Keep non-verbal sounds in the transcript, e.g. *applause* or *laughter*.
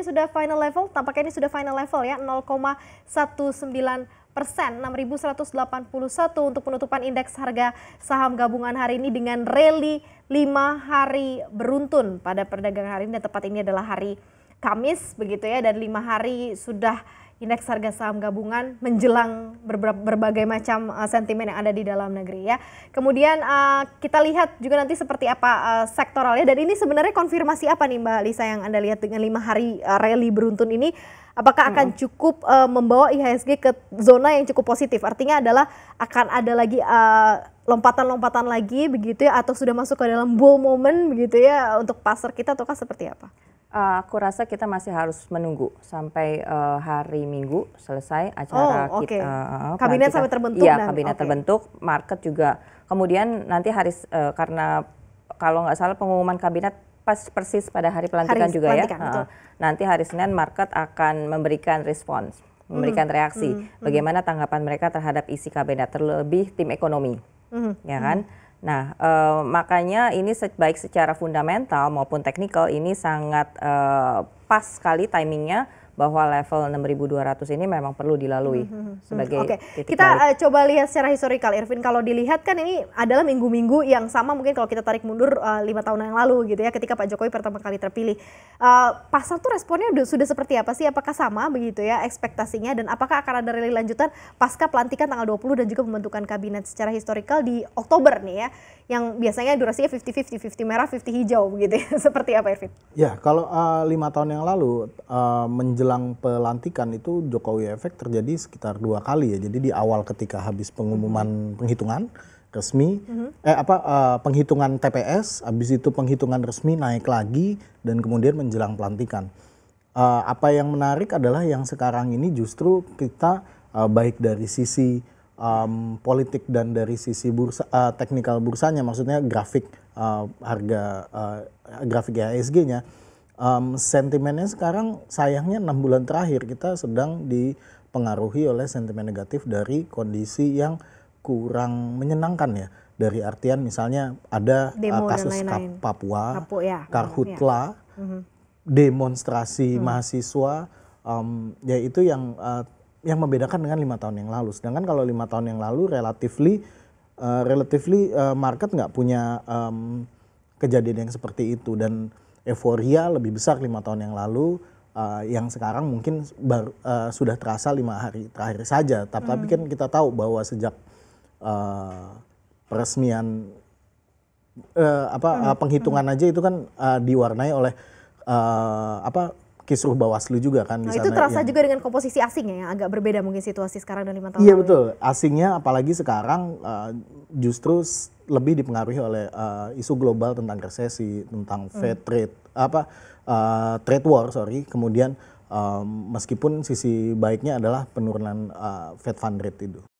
ini sudah final level, tampaknya ini sudah final level ya, 0,19 persen 6.181 untuk penutupan indeks harga saham gabungan hari ini dengan rally 5 hari beruntun pada perdagangan hari ini dan tepat ini adalah hari Kamis begitu ya dan 5 hari sudah indeks harga saham gabungan menjelang berbagai macam uh, sentimen yang ada di dalam negeri ya. Kemudian uh, kita lihat juga nanti seperti apa uh, sektoralnya dan ini sebenarnya konfirmasi apa nih Mbak Lisa yang Anda lihat dengan lima hari rally beruntun ini apakah akan cukup membawa IHSG ke zona yang cukup positif? Artinya adalah akan ada lagi lompatan-lompatan lagi begitu ya atau sudah masuk ke dalam bull moment begitu ya untuk pasar kita ataukah seperti apa? Uh, aku rasa kita masih harus menunggu sampai uh, hari Minggu selesai acara oh, okay. kita. Uh, kabinet kita, sampai terbentuk. Iya, dan, kabinet okay. terbentuk, market juga. Kemudian nanti hari uh, karena kalau nggak salah pengumuman kabinet pas persis pada hari pelantikan hari juga ya. pelantikan, ya. Uh, nanti hari Senin market akan memberikan respons, hmm. memberikan hmm, reaksi. Hmm, bagaimana tanggapan mereka terhadap isi kabinet terlebih tim ekonomi, hmm, ya kan? Hmm Nah, eh, makanya ini baik secara fundamental maupun teknikal ini sangat eh, pas sekali timingnya bahwa level 6.200 ini memang perlu dilalui hmm. hmm, hmm, hmm. sebagai okay. titik Kita balik. Eh, coba lihat secara historikal, Irvin. Kalau dilihat kan ini adalah minggu-minggu yang sama mungkin kalau kita tarik mundur eh, lima uh, tahun yang lalu gitu ya, ketika Pak Jokowi pertama kali terpilih. Uh, pasar tuh responnya udah, sudah seperti apa sih? Apakah sama begitu ya ekspektasinya? Dan apakah akan ada rally lanjutan pasca pelantikan tanggal 20 dan juga pembentukan kabinet secara historikal di Oktober nih ya? Yang biasanya durasinya 50-50, 50 merah, 50 hijau begitu ya. *laughs* seperti apa Irvin? Ya, kalau lima uh, tahun yang lalu uh, menjelang menjelang pelantikan itu Jokowi efek terjadi sekitar dua kali ya. Jadi di awal ketika habis pengumuman mm -hmm. penghitungan resmi, mm -hmm. eh apa uh, penghitungan TPS, habis itu penghitungan resmi naik lagi dan kemudian menjelang pelantikan. Uh, apa yang menarik adalah yang sekarang ini justru kita uh, baik dari sisi um, politik dan dari sisi bursa uh, teknikal bursanya, maksudnya grafik uh, harga uh, grafik IHSG-nya um, sentimennya sekarang sayangnya enam bulan terakhir kita sedang dipengaruhi oleh sentimen negatif dari kondisi yang kurang menyenangkan ya dari artian misalnya ada eh, Demo uh, kasus lain -lain. Papua, Papua ya. Mhm, Karhutla, ya. Mhm. demonstrasi hmm mahasiswa, um, yaitu yang uh, yang membedakan dengan lima tahun yang lalu. Sedangkan kalau lima tahun yang lalu relatively uh, relatively uh, market nggak punya um, kejadian yang seperti itu dan euforia lebih besar lima tahun yang lalu uh, yang sekarang mungkin baru, uh, sudah terasa lima hari terakhir saja. Tapi, hmm. kan kita tahu bahwa sejak uh, peresmian uh, apa hmm. uh, penghitungan hmm. aja itu kan uh, diwarnai oleh uh, apa kisruh Bawaslu juga kan nah, sana. Itu terasa yang, juga dengan komposisi asingnya yang agak berbeda mungkin situasi sekarang dan lima tahun. Iya lalu. betul, asingnya apalagi sekarang uh, justru lebih dipengaruhi oleh uh, isu global tentang resesi, tentang hmm. Fed trade apa uh, trade war sorry, kemudian um, meskipun sisi baiknya adalah penurunan uh, Fed fund rate itu.